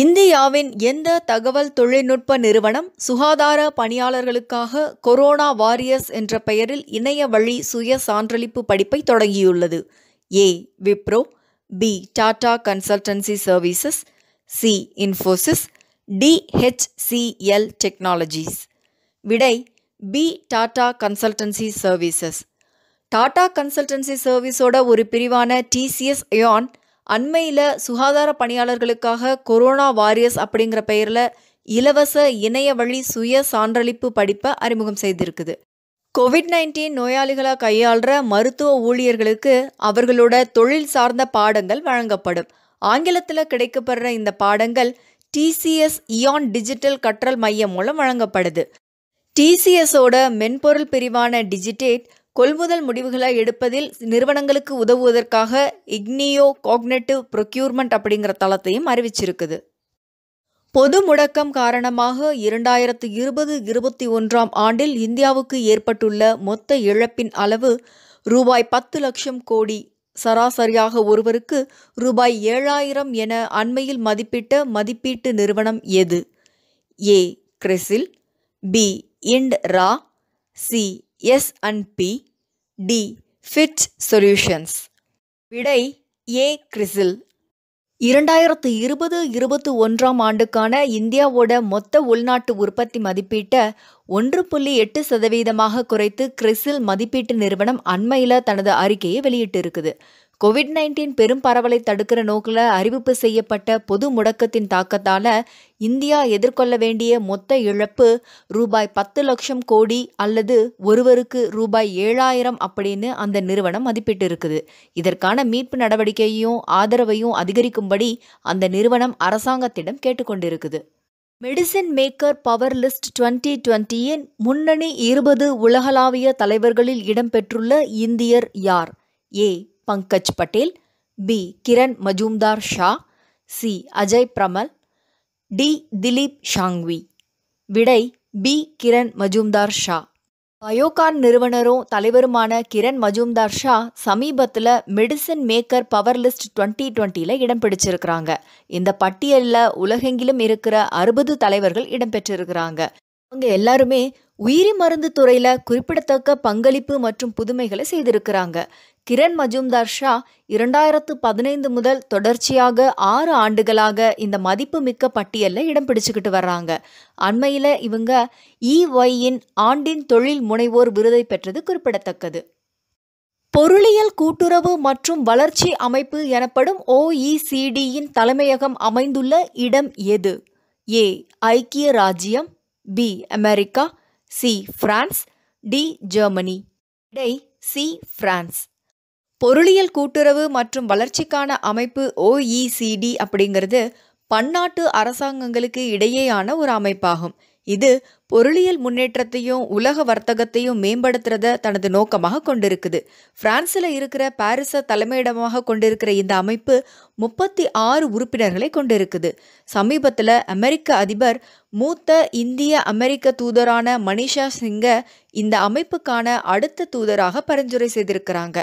இந்தியாவின் எந்த தகவல் தொழில்நுட்ப நிறுவனம் சுகாதார பணியாளர்களுக்காக கொரோனா வாரியர்ஸ் என்ற பெயரில் இணைய வழி சுய சான்றளிப்பு படிப்பை தொடங்கியுள்ளது A Wipro B Tata consultancy services C Infosys D HCL technologies விடை B Tata consultancy services Tata consultancy சர்வீஸோட ஒரு பிரிவான டிசிஎஸ் அயான் அண்மையில் சுகாதார பணியாளர்களுக்காக கொரோனா வாரியர்ஸ் அப்படிங்கிற பெயரில் இலவச இணைய வழி சுய சான்றளிப்பு படிப்பை அறிமுகம் செய்திருக்குது கோவிட் நைன்டீன் நோயாளிகளாக கையாளுற மருத்துவ ஊழியர்களுக்கு அவர்களோட தொழில் சார்ந்த பாடங்கள் வழங்கப்படும் ஆங்கிலத்தில் கிடைக்கப்படுற இந்த பாடங்கள் டிசிஎஸ் இயான் டிஜிட்டல் கற்றல் மையம் மூலம் வழங்கப்படுது டிசிஎஸோட மென்பொருள் பிரிவான டிஜிட்டேட் கொள்முதல் முடிவுகளை எடுப்பதில் நிறுவனங்களுக்கு உதவுவதற்காக இக்னியோ காக்னெட்டிவ் ப்ரொக்யூர்மெண்ட் அப்படிங்கிற தளத்தையும் அறிவிச்சிருக்குது பொது முடக்கம் காரணமாக இரண்டாயிரத்து இருபது இருபத்தி ஒன்றாம் ஆண்டில் இந்தியாவுக்கு ஏற்பட்டுள்ள மொத்த இழப்பின் அளவு ரூபாய் பத்து லட்சம் கோடி சராசரியாக ஒருவருக்கு ரூபாய் ஏழாயிரம் என அண்மையில் மதிப்பிட்ட மதிப்பீட்டு நிறுவனம் எது A CRISIL B IndRa C S and P D Fitch solutions விடை ஏ கிரிசில் இரண்டாயிரத்து இருபது இருபத்தி ஒன்றாம் ஆண்டுக்கான இந்தியாவோட மொத்த உள்நாட்டு உற்பத்தி மதிப்பீட்டை ஒன்று புள்ளி எட்டு சதவீதமாக குறைத்து கிறிசில் மதிப்பீட்டு நிறுவனம் அண்மையில் தனது அறிக்கையை வெளியிட்டிருக்குது கோவிட் நைன்டீன் பெரும் பரவலை தடுக்கிற நோக்கில் அறிவிப்பு செய்யப்பட்ட பொது முடக்கத்தின் தாக்கத்தால் இந்தியா எதிர்கொள்ள வேண்டிய மொத்த இழப்பு ரூபாய் பத்து லட்சம் கோடி அல்லது ஒருவருக்கு ரூபாய் ஏழாயிரம் அப்படின்னு அந்த நிறுவனம் மதிப்பிட்டு இருக்குது இதற்கான மீட்பு நடவடிக்கையையும் ஆதரவையும் அதிகரிக்கும்படி அந்த நிறுவனம் அரசாங்கத்திடம் கேட்டுக்கொண்டிருக்குது medicine maker power list twenty டுவெண்ட்டியின் முன்னணி இருபது உலகளாவிய தலைவர்களில் இடம்பெற்றுள்ள இந்தியர் யார் A Pankaj Patel B Kiran Mazumdar Shaw C Ajay Piramal D Dilip Shanghvi விடை பி கிரண் மஜூம்தார் ஷா பயோகான் நிறுவனரும் தலைவருமான கிரண் மஜூம்தார் ஷா சமீபத்தில் medicine maker power list twenty டுவெண்ட்டியில் இடம் பிடிச்சிருக்கிறாங்க இந்த பட்டியலில் உலகெங்கிலும் இருக்கிற அறுபது தலைவர்கள் இடம்பெற்றிருக்கிறாங்க அவங்க எல்லாருமே உயிரி மருந்து துறையில குறிப்பிடத்தக்க பங்களிப்பு மற்றும் புதுமைகளை செய்திருக்கிறாங்க கிரண் மஜூம்தார் ஷா இரண்டாயிரத்து பதினைந்து முதல் தொடர்ச்சியாக ஆறு ஆண்டுகளாக இந்த மதிப்புமிக்க பட்டியலில் இடம் பிடிச்சுக்கிட்டு வர்றாங்க அண்மையில் இவங்க e இஒய்யின் ஆண்டின் தொழில் முனைவோர் விருதை பெற்றது குறிப்பிடத்தக்கது பொருளியல் கூட்டுறவு மற்றும் வளர்ச்சி அமைப்பு எனப்படும் ஓஇசிடியின் e தலைமையகம் அமைந்துள்ள இடம் எது ஏ ஐக்கிய ராஜ்யம் B America C France D Germany டை சி பிரான்ஸ் பொருளியல் கூட்டுறவு மற்றும் வளர்ச்சிக்கான அமைப்பு ஓஇசிடி e அப்படிங்கிறது பன்னாட்டு அரசாங்கங்களுக்கு இடையேயான ஒரு அமைப்பாகும் இது பொருளியல் முன்னேற்றத்தையும் உலக வர்த்தகத்தையும் மேம்படுத்துறத தனது நோக்கமாக கொண்டிருக்குது பிரான்ஸில் இருக்கிற பாரிஸை தலைமையிடமாக கொண்டிருக்கிற இந்த அமைப்பு முப்பத்தி ஆறு உறுப்பினர்களை கொண்டிருக்குது சமீபத்தில் அமெரிக்க அதிபர் மூத்த இந்திய அமெரிக்க தூதரான மனிஷா சிங்கை இந்த அமைப்புக்கான அடுத்த தூதராக பரிந்துரை செய்திருக்கிறாங்க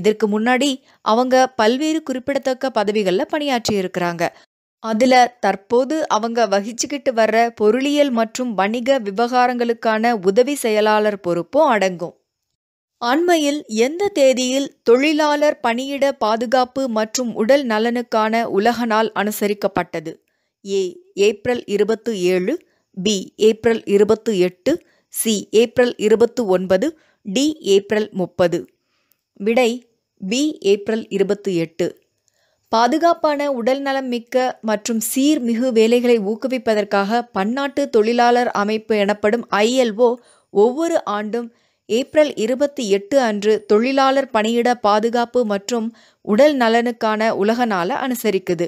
இதற்கு முன்னாடி அவங்க பல்வேறு குறிப்பிடத்தக்க பதவிகளில் பணியாற்றி இருக்கிறாங்க அதில் தற்போது அவங்க வகிச்சுக்கிட்டு வர்ற பொருளியல் மற்றும் வணிக விவகாரங்களுக்கான உதவி செயலாளர் பொறுப்பும் அடங்கும் அண்மையில் எந்த தேதியில் தொழிலாளர் பணியிட பாதுகாப்பு மற்றும் உடல் நலனுக்கான உலக நாள் அனுசரிக்கப்பட்டது ஏ ஏப்ரல் இருபத்து ஏழு பி ஏப்ரல் இருபத்து எட்டு சி ஏப்ரல் இருபத்து ஒன்பது டி ஏப்ரல் முப்பது விடை பி ஏப்ரல் இருபத்து எட்டு பாதுகாப்பான உடல் நலம் மிக்க மற்றும் சீர்மிகு வேலைகளை ஊக்குவிப்பதற்காக பன்னாட்டு தொழிலாளர் அமைப்பு எனப்படும் ஐஎல்ஓ ஒவ்வொரு ஆண்டும் ஏப்ரல் இருபத்தி எட்டு அன்று தொழிலாளர் பணியிட பாதுகாப்பு மற்றும் உடல் நலனுக்கான உலக நாளை அனுசரிக்குது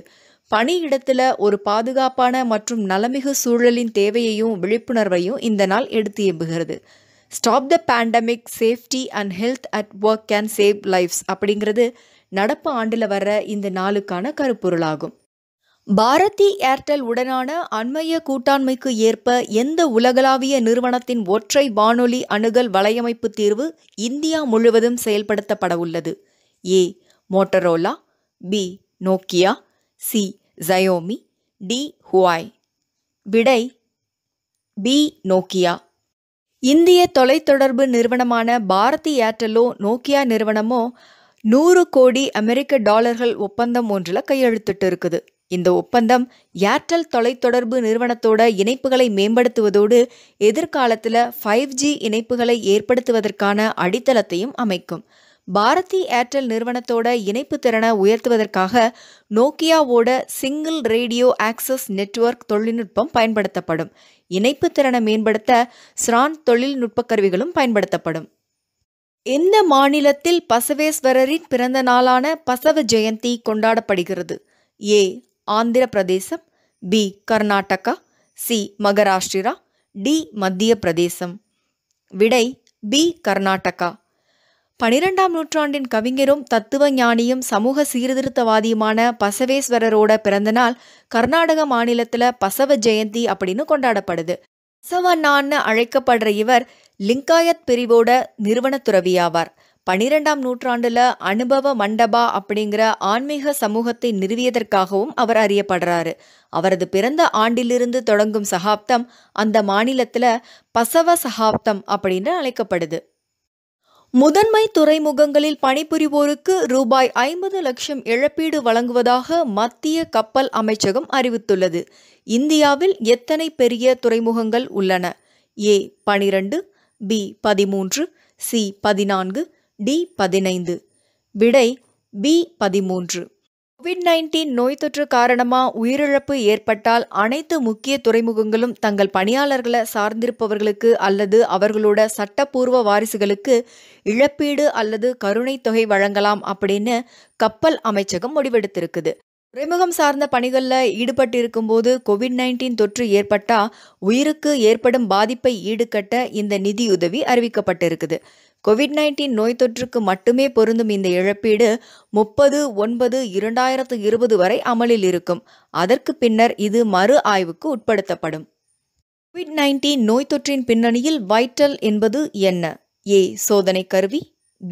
பணியிடத்தில் ஒரு பாதுகாப்பான மற்றும் நலமிகு சூழலின் தேவையையும் விழிப்புணர்வையும் இந்த நாள் எடுத்து எம்புகிறது stop the pandemic safety and health at work can save lives அப்படிங்கிறது நடப்பு ஆண்டில் வர இந்த நாளுக்கான கருப்பொருளாகும் பாரதி ஏர்டெல் உடனான அண்மைய கூட்டாண்மைக்கு ஏற்ப எந்த உலகளாவிய நிறுவனத்தின் ஒற்றை வானொலி அணுகல் வலையமைப்பு தீர்வு இந்தியா முழுவதும் செயல்படுத்தப்பட உள்ளது A Motorola B Nokia C Xiaomi D Huawei விடை பி நோக்கியா இந்திய தொலைத்தொடர்பு நிறுவனமான பாரதி ஏர்டெல்லோ நோக்கியா நிறுவனமோ நூறு கோடி அமெரிக்க டாலர்கள் ஒப்பந்தம் ஒன்றில் கையெழுத்திட்டு இருக்குது இந்த ஒப்பந்தம் ஏர்டெல் தொலைத்தொடர்பு நிறுவனத்தோட இணைப்புகளை மேம்படுத்துவதோடு எதிர்காலத்தில் ஃபைவ் ஜி இணைப்புகளை ஏற்படுத்துவதற்கான அடித்தளத்தையும் அமைக்கும் பாரதி ஏர்டெல் நிறுவனத்தோட இணைப்பு திறனை உயர்த்துவதற்காக நோக்கியாவோட சிங்கிள் ரேடியோ ஆக்சஸ் நெட்வொர்க் தொழில்நுட்பம் பயன்படுத்தப்படும் இணைப்பு திறனை மேம்படுத்த ஸ்ரான் தொழில்நுட்ப கருவிகளும் பயன்படுத்தப்படும் எந்த மாநிலத்தில் பசவேஸ்வரரின் பிறந்த நாளான பசவ ஜெயந்தி கொண்டாடப்படுகிறது A Andhra Pradesh B Karnataka C Maharashtra D Madhya Pradesh விடை பி கர்நாடகா பனிரெண்டாம் நூற்றாண்டின் கவிஞரும் தத்துவ ஞானியும் சமூக சீர்திருத்தவாதியுமான பசவேஸ்வரரோட பிறந்தநாள் கர்நாடக மாநிலத்தில் பசவ ஜெயந்தி அப்படின்னு கொண்டாடப்படுது பசவண்ணான்னு அழைக்கப்படுற இவர் லிங்காயத் பிரிவோட நிறுவன துறவியாவார் பனிரெண்டாம் நூற்றாண்டுல அனுபவ மண்டபா அப்படிங்கிற ஆன்மீக சமூகத்தை நிறுவியதற்காகவும் அவர் அறியப்படுறாரு அவரது பிறந்த ஆண்டிலிருந்து தொடங்கும் சகாப்தம் அந்த மாநிலத்துல பசவ சகாப்தம் அப்படின்னு அழைக்கப்படுது முதன்மை துறைமுகங்களில் பணிபுரிவோருக்கு ரூபாய் ஐம்பது லட்சம் இழப்பீடு வழங்குவதாக மத்திய கப்பல் அமைச்சகம் அறிவித்துள்ளது இந்தியாவில் எத்தனை பெரிய துறைமுகங்கள் உள்ளன ஏ பனிரெண்டு பி பதிமூன்று சி பதினான்கு டி பதினைந்து விடை பி பதிமூன்று கோவிட் நைன்டீன் நோய் தொற்று காரணமா உயிரிழப்பு ஏற்பட்டால் அனைத்து முக்கிய துறைமுகங்களும் தங்கள் பணியாளர்களை சார்ந்திருப்பவர்களுக்கு அல்லது அவர்களோட சட்டப்பூர்வ வாரிசுகளுக்கு இழப்பீடு அல்லது கருணைத் தொகை வழங்கலாம் அப்படின்னு கப்பல் அமைச்சகம் முடிவெடுத்திருக்குது துறைமுகம் சார்ந்த பணிகளில் ஈடுபட்டு இருக்கும்போது கோவிட் நைன்டீன் தொற்று ஏற்பட்டால் உயிருக்கு ஏற்படும் பாதிப்பை ஈடுகட்ட இந்த நிதியுதவி அறிவிக்கப்பட்டிருக்குது கோவிட் நைன்டீன் நோய் தொற்றுக்கு மட்டுமே பொருந்தும் இந்த இழப்பீடு முப்பது ஒன்பது இரண்டாயிரத்து இருபது வரை அமலில் இருக்கும் அதற்கு பின்னர் இது மறு ஆய்வுக்கு உட்படுத்தப்படும் கோவிட் நைன்டீன் நோய் தொற்றின் பின்னணியில் வைட்டல் என்பது என்ன ஏ சோதனை கருவி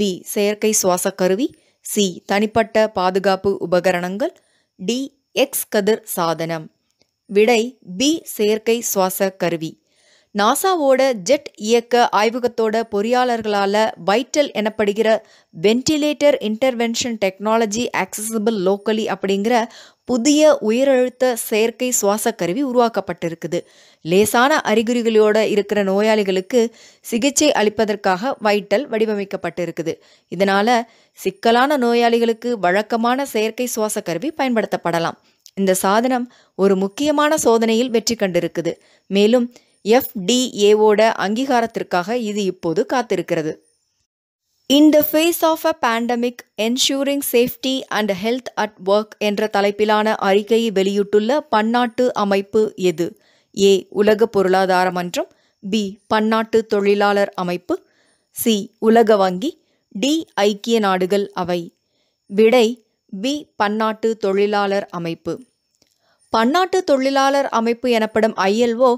பி செயற்கை சுவாச கருவி சி தனிப்பட்ட பாதுகாப்பு உபகரணங்கள் டி எக்ஸ் கதிர் சாதனம் விடை பி செயற்கை சுவாச கருவி நாசாவோட ஜெட் இயக்க ஆய்வகத்தோட பொறியாளர்களால் வைட்டல் எனப்படுகிற ventilator intervention technology accessible locally அப்படிங்கிற புதிய உயிரழுத்த செயற்கை சுவாச கருவி உருவாக்கப்பட்டிருக்குது லேசான அறிகுறிகளோட இருக்கிற நோயாளிகளுக்கு சிகிச்சை அளிப்பதற்காக வைட்டல் வடிவமைக்கப்பட்டிருக்குது இதனால் சிக்கலான நோயாளிகளுக்கு வழக்கமான செயற்கை சுவாச கருவி பயன்படுத்தப்படலாம் இந்த சாதனம் ஒரு முக்கியமான சோதனையில் வெற்றி கண்டிருக்குது மேலும் எஃப்டிஏவோட அங்கீகாரத்திற்காக இது இப்போது காத்திருக்கிறது in the face of a pandemic ensuring safety and health at work என்ற தலைப்பிலான அறிக்கையை வெளியிட்டுள்ள பன்னாட்டு அமைப்பு எது ஏ உலக பொருளாதார மன்றம் பி பன்னாட்டு தொழிலாளர் அமைப்பு சி உலக வங்கி டி ஐக்கிய நாடுகள் அவை விடை பி பன்னாட்டு தொழிலாளர் அமைப்பு பன்னாட்டு தொழிலாளர் அமைப்பு எனப்படும் ஐஎல்ஓ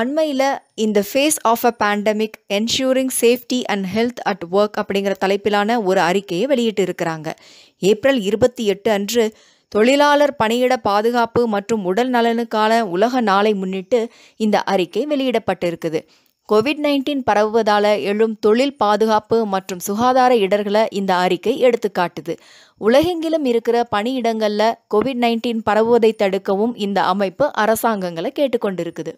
அண்மையில் இந்த face of a pandemic ensuring safety and health at work அப்படிங்கிற தலைப்பிலான ஒரு அறிக்கையை வெளியிட்டு இருக்கிறாங்க ஏப்ரல் இருபத்தி எட்டு அன்று தொழிலாளர் பணியிட பாதுகாப்பு மற்றும் உடல் நலனுக்கான உலக நாளை முன்னிட்டு இந்த அறிக்கை வெளியிடப்பட்டிருக்குது கோவிட் நைன்டீன் பரவுவதால் எழும் தொழில் பாதுகாப்பு மற்றும் சுகாதார இடர்களை இந்த அறிக்கை எடுத்துக்காட்டுது உலகெங்கிலும் இருக்கிற பணியிடங்களில் கோவிட் நைன்டீன் பரவுவதை தடுக்கவும் இந்த அமைப்பு அரசாங்கங்களை கேட்டுக்கொண்டிருக்குது